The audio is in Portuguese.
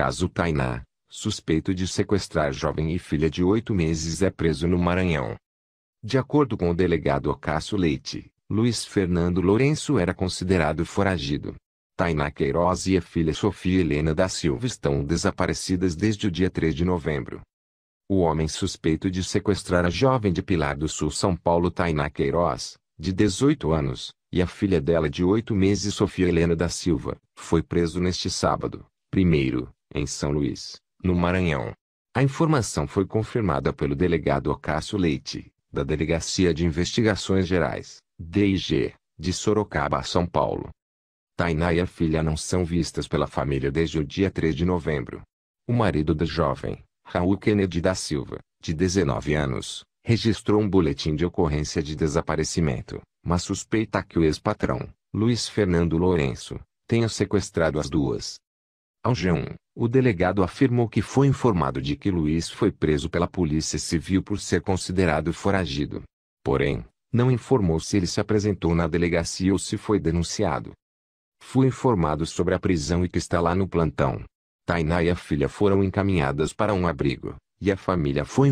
caso Tainá, suspeito de sequestrar jovem e filha de oito meses é preso no Maranhão. De acordo com o delegado Cássio Leite, Luiz Fernando Lourenço era considerado foragido. Tainá Queiroz e a filha Sofia Helena da Silva estão desaparecidas desde o dia 3 de novembro. O homem suspeito de sequestrar a jovem de Pilar do Sul São Paulo Tainá Queiroz, de 18 anos, e a filha dela de 8 meses Sofia Helena da Silva, foi preso neste sábado, primeiro, em São Luís, no Maranhão. A informação foi confirmada pelo delegado Cássio Leite, da Delegacia de Investigações Gerais, DIG, de Sorocaba, São Paulo. Tainá e a filha não são vistas pela família desde o dia 3 de novembro. O marido da jovem, Raul Kennedy da Silva, de 19 anos, registrou um boletim de ocorrência de desaparecimento, mas suspeita que o ex-patrão, Luiz Fernando Lourenço, tenha sequestrado as duas. Ao G1, o delegado afirmou que foi informado de que Luiz foi preso pela Polícia Civil por ser considerado foragido. Porém, não informou se ele se apresentou na delegacia ou se foi denunciado. Fui informado sobre a prisão e que está lá no plantão. Tainá e a filha foram encaminhadas para um abrigo, e a família foi